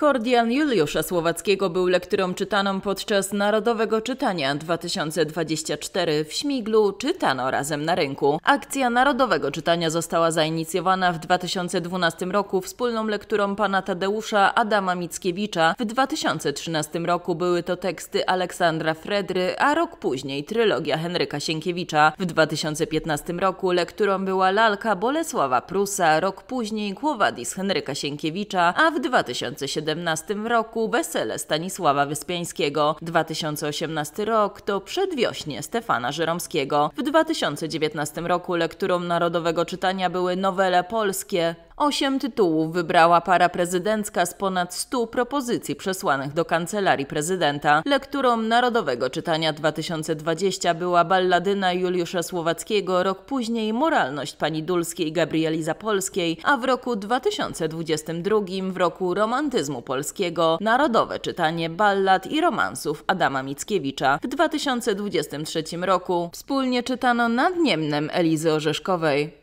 Kordian Juliusza Słowackiego był lekturą czytaną podczas Narodowego Czytania 2024 w Śmiglu Czytano Razem na Rynku. Akcja Narodowego Czytania została zainicjowana w 2012 roku wspólną lekturą pana Tadeusza Adama Mickiewicza. W 2013 roku były to teksty Aleksandra Fredry, a rok później trylogia Henryka Sienkiewicza. W 2015 roku lekturą była lalka Bolesława Prusa, rok później Kłowadis Henryka Sienkiewicza, a w 2017 2017 roku wesele Stanisława Wyspiańskiego. 2018 rok to przedwiośnie Stefana Żeromskiego. W 2019 roku lekturą Narodowego Czytania były nowele polskie Osiem tytułów wybrała para prezydencka z ponad 100 propozycji przesłanych do kancelarii prezydenta. Lekturą Narodowego Czytania 2020 była balladyna Juliusza Słowackiego, rok później Moralność pani Dulskiej Gabrieli Zapolskiej, a w roku 2022 w roku romantyzmu polskiego Narodowe Czytanie ballad i romansów Adama Mickiewicza. W 2023 roku wspólnie czytano Nad Niemnem Elizy Orzeszkowej.